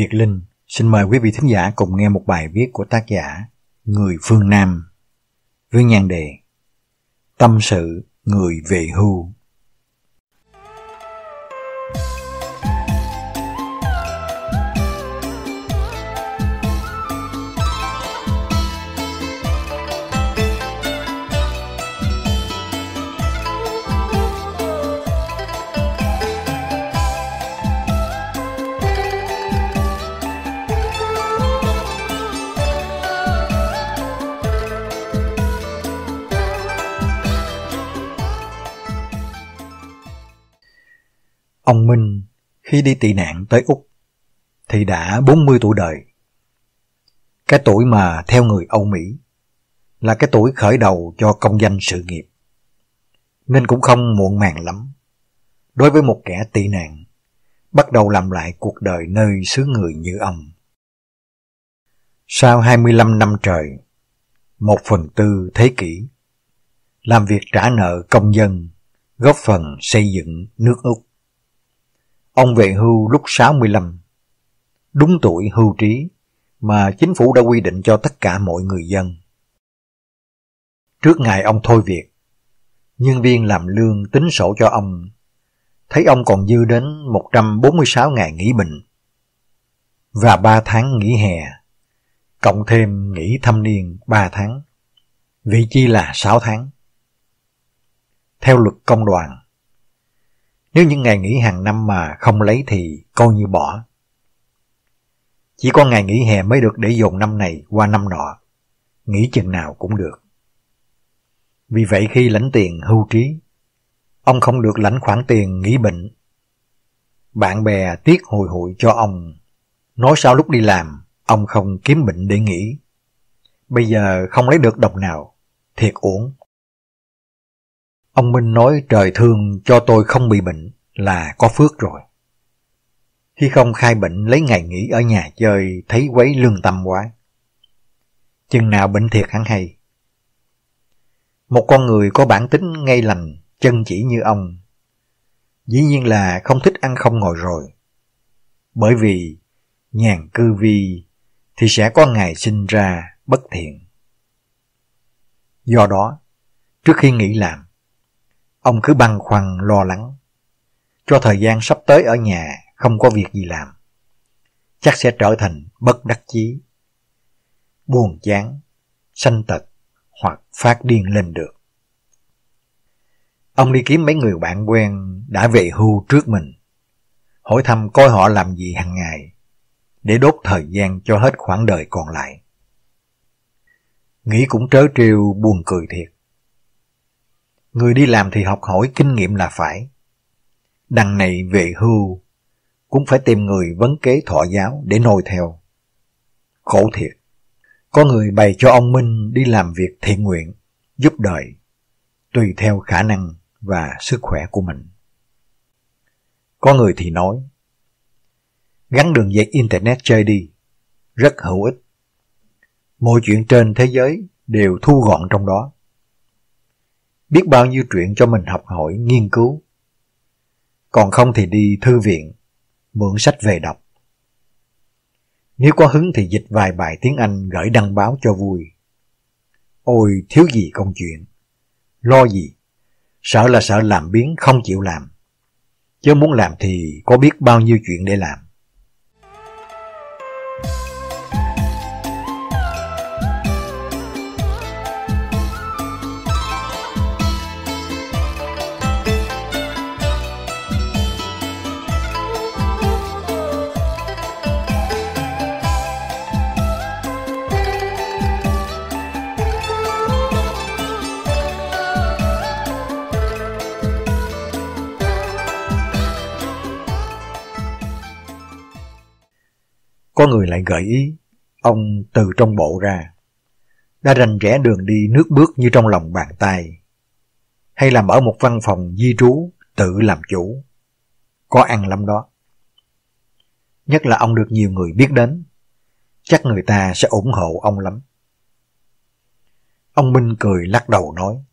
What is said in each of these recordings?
Việt Linh xin mời quý vị thính giả cùng nghe một bài viết của tác giả Người Phương Nam với nhan đề Tâm sự người về hưu Ông Minh khi đi tị nạn tới Úc thì đã 40 tuổi đời. Cái tuổi mà theo người Âu Mỹ là cái tuổi khởi đầu cho công danh sự nghiệp. Nên cũng không muộn màng lắm. Đối với một kẻ tị nạn, bắt đầu làm lại cuộc đời nơi xứ người như ông. Sau 25 năm trời, một phần tư thế kỷ, làm việc trả nợ công dân, góp phần xây dựng nước Úc. Ông về hưu lúc 65, đúng tuổi hưu trí mà chính phủ đã quy định cho tất cả mọi người dân. Trước ngày ông thôi việc, nhân viên làm lương tính sổ cho ông, thấy ông còn dư đến 146 ngày nghỉ bình và 3 tháng nghỉ hè, cộng thêm nghỉ thâm niên 3 tháng, vị chi là 6 tháng. Theo luật công đoàn, nếu những ngày nghỉ hàng năm mà không lấy thì coi như bỏ. Chỉ có ngày nghỉ hè mới được để dồn năm này qua năm nọ. Nghỉ chừng nào cũng được. Vì vậy khi lãnh tiền hưu trí, ông không được lãnh khoản tiền nghỉ bệnh. Bạn bè tiếc hồi hội cho ông. Nói sao lúc đi làm, ông không kiếm bệnh để nghỉ. Bây giờ không lấy được đồng nào, thiệt uổng. Ông Minh nói trời thương cho tôi không bị bệnh là có phước rồi. Khi không khai bệnh lấy ngày nghỉ ở nhà chơi thấy quấy lương tâm quá. Chừng nào bệnh thiệt hẳn hay. Một con người có bản tính ngay lành, chân chỉ như ông. Dĩ nhiên là không thích ăn không ngồi rồi. Bởi vì nhàn cư vi thì sẽ có ngày sinh ra bất thiện. Do đó, trước khi nghỉ làm, Ông cứ băn khoăn lo lắng. Cho thời gian sắp tới ở nhà không có việc gì làm. Chắc sẽ trở thành bất đắc chí. Buồn chán, sanh tật hoặc phát điên lên được. Ông đi kiếm mấy người bạn quen đã về hưu trước mình. Hỏi thăm coi họ làm gì hàng ngày để đốt thời gian cho hết khoảng đời còn lại. Nghĩ cũng trớ trêu buồn cười thiệt. Người đi làm thì học hỏi kinh nghiệm là phải. Đằng này về hưu, cũng phải tìm người vấn kế thọ giáo để nôi theo. Khổ thiệt, có người bày cho ông Minh đi làm việc thiện nguyện, giúp đời, tùy theo khả năng và sức khỏe của mình. Có người thì nói, gắn đường dây Internet chơi đi, rất hữu ích. Mọi chuyện trên thế giới đều thu gọn trong đó biết bao nhiêu chuyện cho mình học hỏi, nghiên cứu. Còn không thì đi thư viện, mượn sách về đọc. Nếu có hứng thì dịch vài bài tiếng Anh gửi đăng báo cho vui. Ôi, thiếu gì công chuyện. Lo gì? Sợ là sợ làm biến không chịu làm. Chứ muốn làm thì có biết bao nhiêu chuyện để làm. người lại gợi ý. Ông từ trong bộ ra. Đã rành rẽ đường đi nước bước như trong lòng bàn tay. Hay làm ở một văn phòng di trú, tự làm chủ. Có ăn lắm đó. Nhất là ông được nhiều người biết đến. Chắc người ta sẽ ủng hộ ông lắm. Ông Minh cười lắc đầu nói.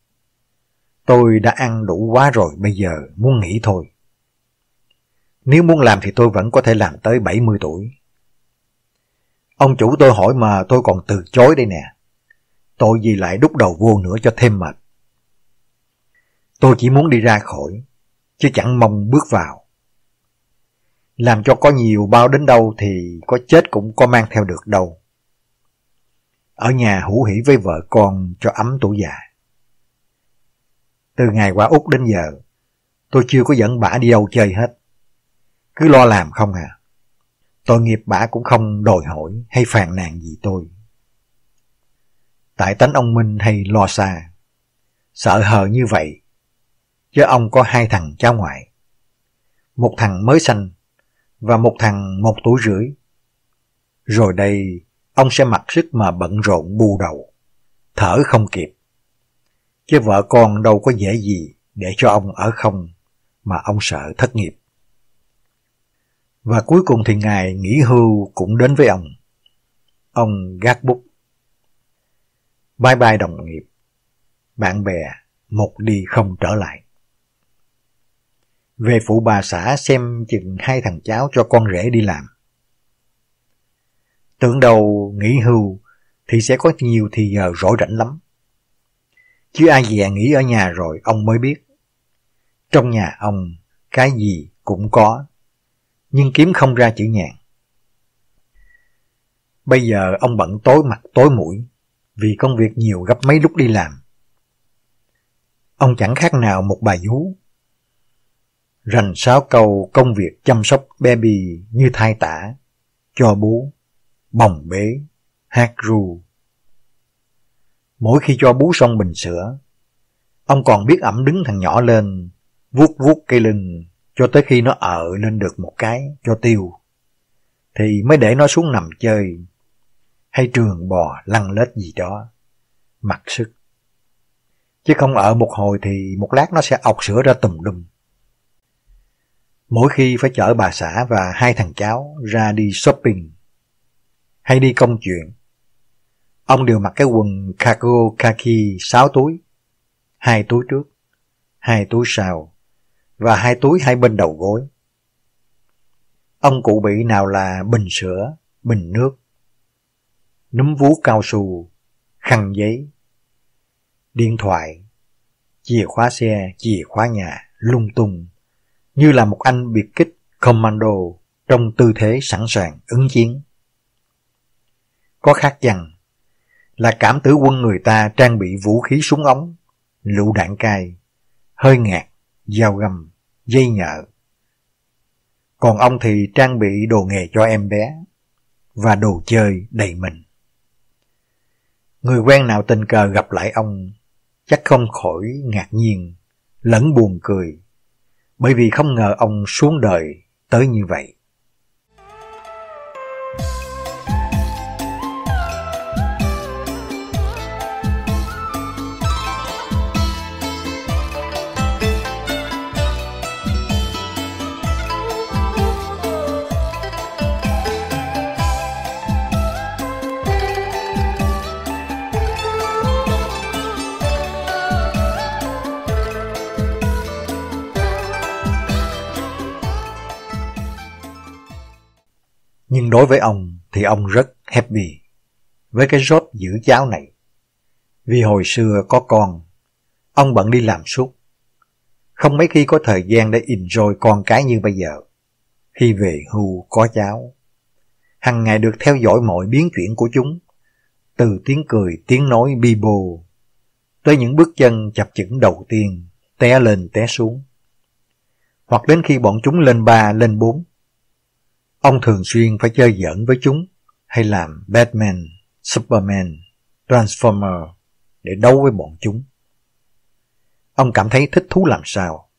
Tôi đã ăn đủ quá rồi bây giờ muốn nghỉ thôi. Nếu muốn làm thì tôi vẫn có thể làm tới 70 tuổi. Ông chủ tôi hỏi mà tôi còn từ chối đây nè. tôi gì lại đúc đầu vô nữa cho thêm mệt. Tôi chỉ muốn đi ra khỏi, chứ chẳng mong bước vào. Làm cho có nhiều bao đến đâu thì có chết cũng có mang theo được đâu. Ở nhà hữu hỷ với vợ con cho ấm tuổi già. Từ ngày qua Úc đến giờ, tôi chưa có dẫn bả đi đâu chơi hết. Cứ lo làm không à. Tội nghiệp bà cũng không đòi hỏi hay phàn nàn gì tôi. Tại tánh ông Minh hay lo xa, sợ hờ như vậy, chứ ông có hai thằng cháu ngoại. Một thằng mới sanh và một thằng một tuổi rưỡi. Rồi đây, ông sẽ mặc sức mà bận rộn bu đầu, thở không kịp. Chứ vợ con đâu có dễ gì để cho ông ở không mà ông sợ thất nghiệp. Và cuối cùng thì ngày nghỉ hưu cũng đến với ông. Ông gác bút. Bye bye đồng nghiệp. Bạn bè, một đi không trở lại. Về phụ bà xã xem chừng hai thằng cháu cho con rể đi làm. Tưởng đầu nghỉ hưu thì sẽ có nhiều thì giờ rỗi rảnh lắm. Chứ ai dè nghỉ ở nhà rồi ông mới biết. Trong nhà ông cái gì cũng có nhưng kiếm không ra chữ nhàn. Bây giờ ông bận tối mặt tối mũi, vì công việc nhiều gấp mấy lúc đi làm. Ông chẳng khác nào một bà vú. Rành sáo câu công việc chăm sóc baby như thai tả, cho bú, bồng bế, hát ru. Mỗi khi cho bú xong bình sữa, ông còn biết ẩm đứng thằng nhỏ lên, vuốt vuốt cây lưng cho tới khi nó ở lên được một cái cho tiêu thì mới để nó xuống nằm chơi hay trường bò lăn lết gì đó mặc sức chứ không ở một hồi thì một lát nó sẽ ọc sữa ra tùm lum mỗi khi phải chở bà xã và hai thằng cháu ra đi shopping hay đi công chuyện ông đều mặc cái quần cargo khaki sáu túi hai túi trước hai túi sau và hai túi hai bên đầu gối. Ông cụ bị nào là bình sữa, bình nước, núm vú cao su, khăn giấy, điện thoại, chìa khóa xe, chìa khóa nhà, lung tung, như là một anh biệt kích commando trong tư thế sẵn sàng ứng chiến. Có khác rằng là cảm tử quân người ta trang bị vũ khí súng ống, lựu đạn cay, hơi ngạt dao găm, dây nhợ. Còn ông thì trang bị đồ nghề cho em bé và đồ chơi đầy mình. Người quen nào tình cờ gặp lại ông chắc không khỏi ngạc nhiên, lẫn buồn cười, bởi vì không ngờ ông xuống đời tới như vậy. đối với ông thì ông rất happy với cái rốt giữ cháu này. Vì hồi xưa có con, ông bận đi làm suốt. Không mấy khi có thời gian để enjoy con cái như bây giờ. Khi về hưu có cháu, hằng ngày được theo dõi mọi biến chuyển của chúng, từ tiếng cười, tiếng nói bi bô, tới những bước chân chập chững đầu tiên, té lên té xuống. Hoặc đến khi bọn chúng lên ba, lên bốn, Ông thường xuyên phải chơi giỡn với chúng hay làm Batman, Superman, Transformer để đấu với bọn chúng. Ông cảm thấy thích thú làm sao.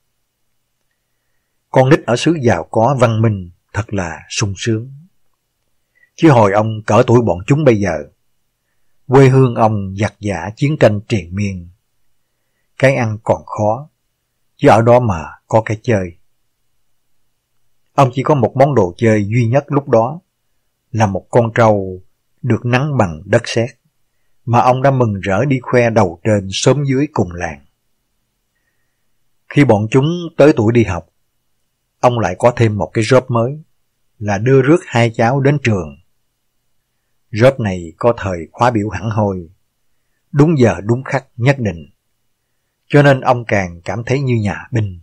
Con nít ở xứ giàu có văn minh thật là sung sướng. Chứ hồi ông cỡ tuổi bọn chúng bây giờ, quê hương ông giặc giả chiến tranh triền miên. Cái ăn còn khó, chứ ở đó mà có cái chơi. Ông chỉ có một món đồ chơi duy nhất lúc đó là một con trâu được nắng bằng đất sét mà ông đã mừng rỡ đi khoe đầu trên sớm dưới cùng làng. Khi bọn chúng tới tuổi đi học, ông lại có thêm một cái job mới là đưa rước hai cháu đến trường. Job này có thời khóa biểu hẳn hồi, đúng giờ đúng khắc nhất định. Cho nên ông càng cảm thấy như nhà binh.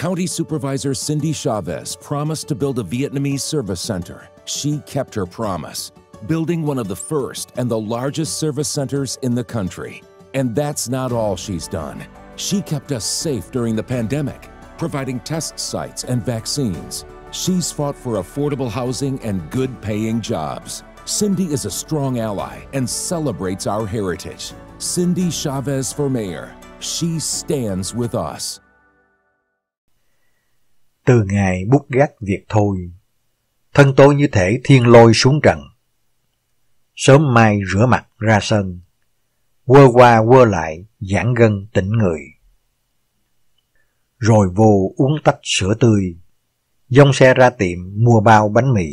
County Supervisor Cindy Chavez promised to build a Vietnamese service center. She kept her promise, building one of the first and the largest service centers in the country. And that's not all she's done. She kept us safe during the pandemic, providing test sites and vaccines. She's fought for affordable housing and good paying jobs. Cindy is a strong ally and celebrates our heritage. Cindy Chavez for mayor. She stands with us. từ ngày bút gác việc thôi. Thân tôi như thể thiên lôi xuống trần. Sớm mai rửa mặt ra sân. Quơ qua quơ lại, giãn gân tỉnh người. Rồi vô uống tách sữa tươi. Dông xe ra tiệm mua bao bánh mì.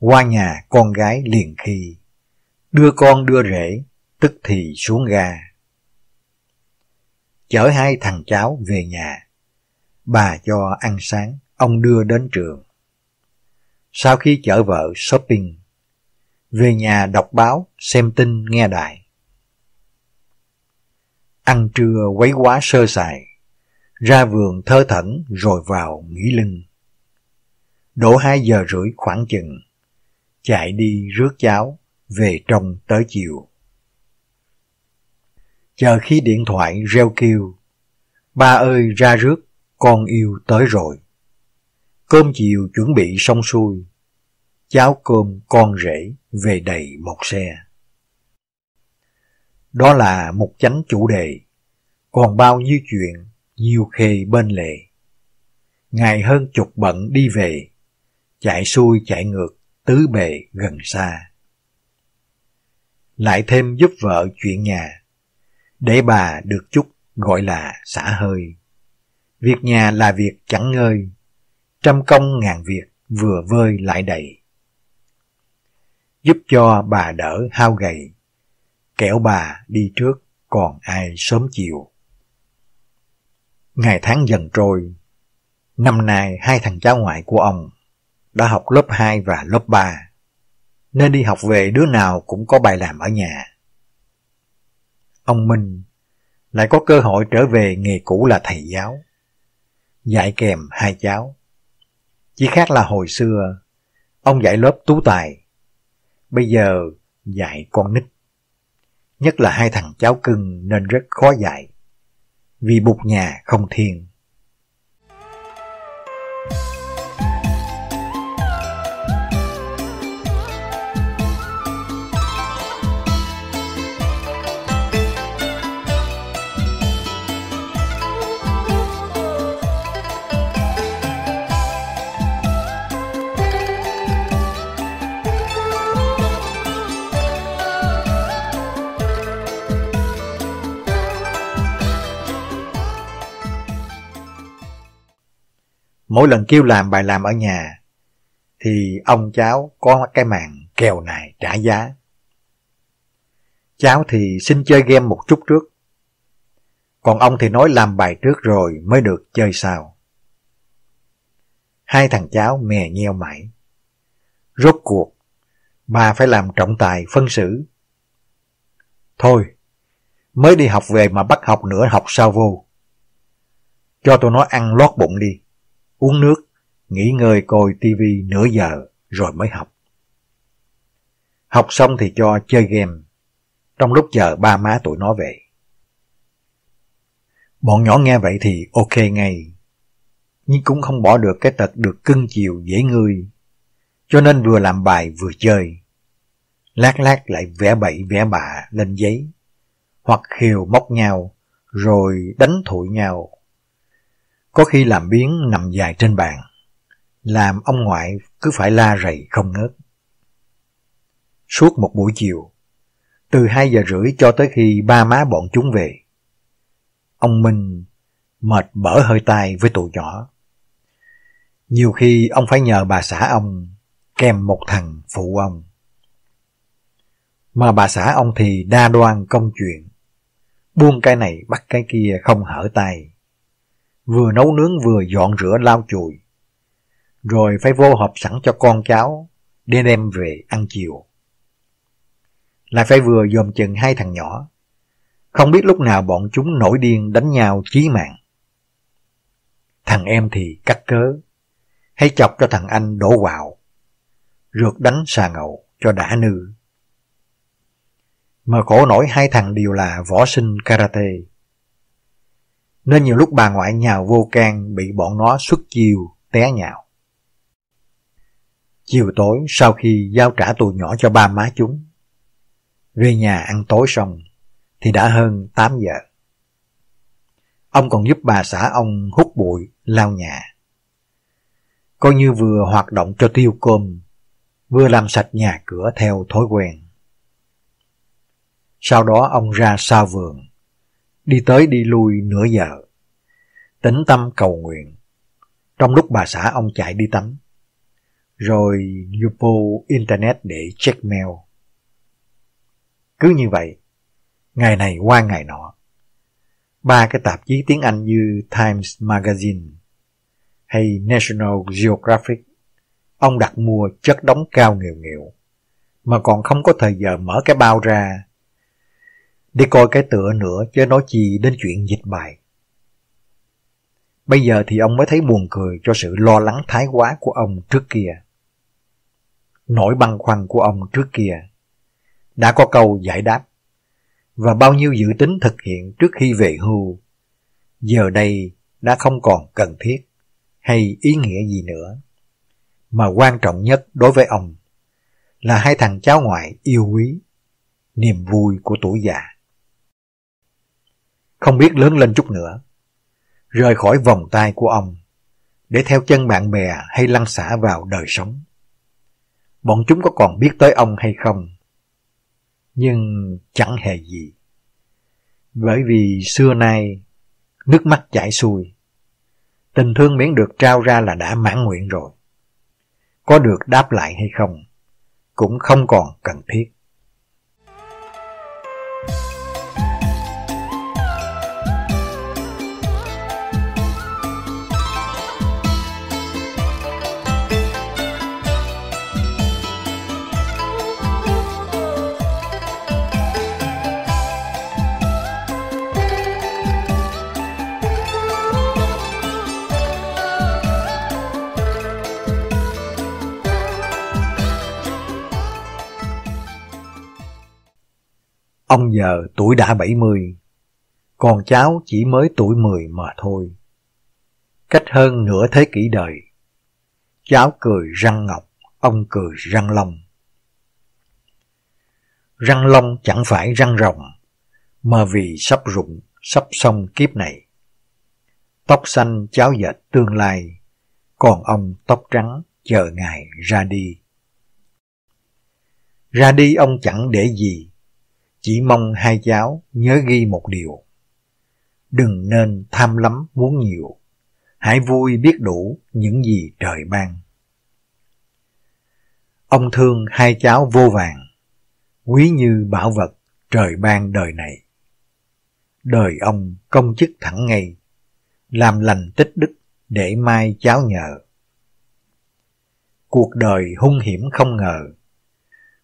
Qua nhà con gái liền khi. Đưa con đưa rể, tức thì xuống ga. Chở hai thằng cháu về nhà bà cho ăn sáng, ông đưa đến trường. Sau khi chở vợ shopping, về nhà đọc báo, xem tin, nghe đài. Ăn trưa quấy quá sơ sài, ra vườn thơ thẩn rồi vào nghỉ lưng. Đổ hai giờ rưỡi khoảng chừng, chạy đi rước cháu, về trong tới chiều. Chờ khi điện thoại reo kêu, ba ơi ra rước con yêu tới rồi. Cơm chiều chuẩn bị xong xuôi, cháo cơm con rể về đầy một xe. Đó là một chánh chủ đề, còn bao nhiêu chuyện, nhiều khê bên lề. Ngày hơn chục bận đi về, chạy xuôi chạy ngược, tứ bề gần xa. Lại thêm giúp vợ chuyện nhà, để bà được chút gọi là xả hơi. Việc nhà là việc chẳng ngơi, trăm công ngàn việc vừa vơi lại đầy. Giúp cho bà đỡ hao gầy, kẻo bà đi trước còn ai sớm chiều. Ngày tháng dần trôi, năm nay hai thằng cháu ngoại của ông đã học lớp 2 và lớp 3, nên đi học về đứa nào cũng có bài làm ở nhà. Ông Minh lại có cơ hội trở về nghề cũ là thầy giáo dạy kèm hai cháu. Chỉ khác là hồi xưa, ông dạy lớp tú tài, bây giờ dạy con nít. Nhất là hai thằng cháu cưng nên rất khó dạy, vì bục nhà không thiền. mỗi lần kêu làm bài làm ở nhà thì ông cháu có cái màn kèo này trả giá. Cháu thì xin chơi game một chút trước. Còn ông thì nói làm bài trước rồi mới được chơi sao. Hai thằng cháu mè nheo mãi. Rốt cuộc, bà phải làm trọng tài phân xử. Thôi, mới đi học về mà bắt học nữa học sao vô. Cho tôi nó ăn lót bụng đi uống nước, nghỉ ngơi coi tivi nửa giờ rồi mới học. Học xong thì cho chơi game, trong lúc chờ ba má tụi nó về. Bọn nhỏ nghe vậy thì ok ngay, nhưng cũng không bỏ được cái tật được cưng chiều dễ ngươi, cho nên vừa làm bài vừa chơi. Lát lát lại vẽ bậy vẽ bạ lên giấy, hoặc khiều móc nhau, rồi đánh thụi nhau có khi làm biến nằm dài trên bàn, làm ông ngoại cứ phải la rầy không ngớt. Suốt một buổi chiều, từ hai giờ rưỡi cho tới khi ba má bọn chúng về, ông Minh mệt bở hơi tai với tụi nhỏ. Nhiều khi ông phải nhờ bà xã ông kèm một thằng phụ ông. Mà bà xã ông thì đa đoan công chuyện, buông cái này bắt cái kia không hở tay vừa nấu nướng vừa dọn rửa lau chùi. Rồi phải vô hộp sẵn cho con cháu để đem về ăn chiều. Lại phải vừa dòm chừng hai thằng nhỏ. Không biết lúc nào bọn chúng nổi điên đánh nhau chí mạng. Thằng em thì cắt cớ, hay chọc cho thằng anh đổ vào, rượt đánh xà ngậu cho đã nư. Mà cổ nổi hai thằng đều là võ sinh karate nên nhiều lúc bà ngoại nhào vô can bị bọn nó xuất chiêu, té nhào. Chiều tối sau khi giao trả tù nhỏ cho ba má chúng, về nhà ăn tối xong thì đã hơn 8 giờ. Ông còn giúp bà xã ông hút bụi, lau nhà. Coi như vừa hoạt động cho tiêu cơm, vừa làm sạch nhà cửa theo thói quen. Sau đó ông ra sau vườn, đi tới đi lui nửa giờ. Tính tâm cầu nguyện. Trong lúc bà xã ông chạy đi tắm. Rồi vô Internet để check mail. Cứ như vậy, ngày này qua ngày nọ. Ba cái tạp chí tiếng Anh như Times Magazine hay National Geographic, ông đặt mua chất đóng cao nghèo nghèo, mà còn không có thời giờ mở cái bao ra Đi coi cái tựa nữa chứ nói chi đến chuyện dịch bài. Bây giờ thì ông mới thấy buồn cười cho sự lo lắng thái quá của ông trước kia. Nỗi băn khoăn của ông trước kia đã có câu giải đáp và bao nhiêu dự tính thực hiện trước khi về hưu giờ đây đã không còn cần thiết hay ý nghĩa gì nữa. Mà quan trọng nhất đối với ông là hai thằng cháu ngoại yêu quý, niềm vui của tuổi già không biết lớn lên chút nữa. Rời khỏi vòng tay của ông, để theo chân bạn bè hay lăn xả vào đời sống. Bọn chúng có còn biết tới ông hay không? Nhưng chẳng hề gì. Bởi vì xưa nay, nước mắt chảy xuôi. Tình thương miễn được trao ra là đã mãn nguyện rồi. Có được đáp lại hay không, cũng không còn cần thiết. Ông giờ tuổi đã 70, còn cháu chỉ mới tuổi 10 mà thôi. Cách hơn nửa thế kỷ đời, cháu cười răng ngọc, ông cười răng long. Răng long chẳng phải răng rồng, mà vì sắp rụng, sắp xong kiếp này. Tóc xanh cháu dệt tương lai, còn ông tóc trắng chờ ngày ra đi. Ra đi ông chẳng để gì chỉ mong hai cháu nhớ ghi một điều. Đừng nên tham lắm muốn nhiều. Hãy vui biết đủ những gì trời ban. Ông thương hai cháu vô vàng, quý như bảo vật trời ban đời này. Đời ông công chức thẳng ngay, làm lành tích đức để mai cháu nhờ. Cuộc đời hung hiểm không ngờ,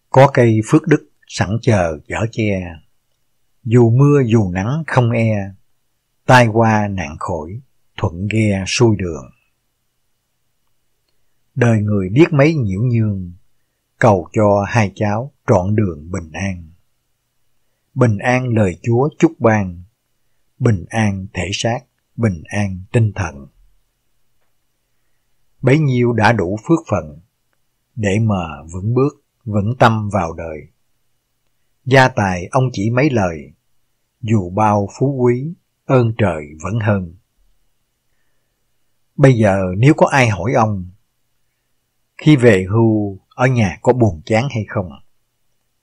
có cây phước đức sẵn chờ giỏ che. Dù mưa dù nắng không e, tai qua nạn khỏi, thuận ghe xuôi đường. Đời người biết mấy nhiễu nhương, cầu cho hai cháu trọn đường bình an. Bình an lời Chúa chúc ban, bình an thể xác, bình an tinh thần. Bấy nhiêu đã đủ phước phận để mà vững bước, vững tâm vào đời gia tài ông chỉ mấy lời, dù bao phú quý, ơn trời vẫn hơn. Bây giờ nếu có ai hỏi ông, khi về hưu ở nhà có buồn chán hay không,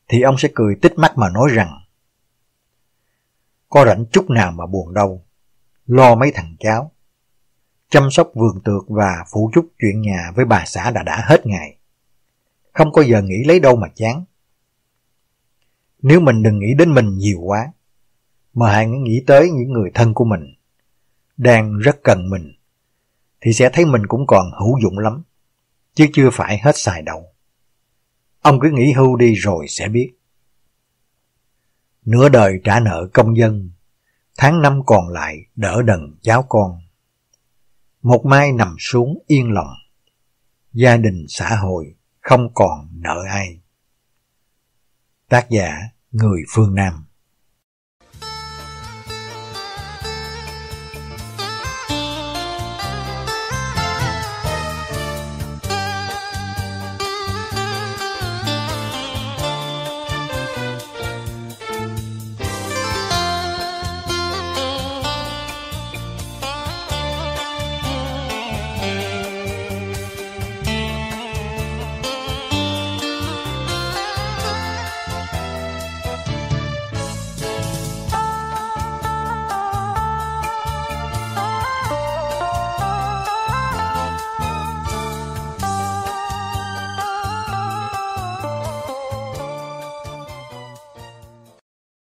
thì ông sẽ cười tích mắt mà nói rằng, có rảnh chút nào mà buồn đâu, lo mấy thằng cháu, chăm sóc vườn tược và phụ giúp chuyện nhà với bà xã đã đã hết ngày. Không có giờ nghĩ lấy đâu mà chán nếu mình đừng nghĩ đến mình nhiều quá, mà hãy nghĩ tới những người thân của mình, đang rất cần mình, thì sẽ thấy mình cũng còn hữu dụng lắm, chứ chưa phải hết xài đâu. Ông cứ nghỉ hưu đi rồi sẽ biết. Nửa đời trả nợ công dân, tháng năm còn lại đỡ đần cháu con. Một mai nằm xuống yên lòng, gia đình xã hội không còn nợ ai. Tác giả người phương Nam.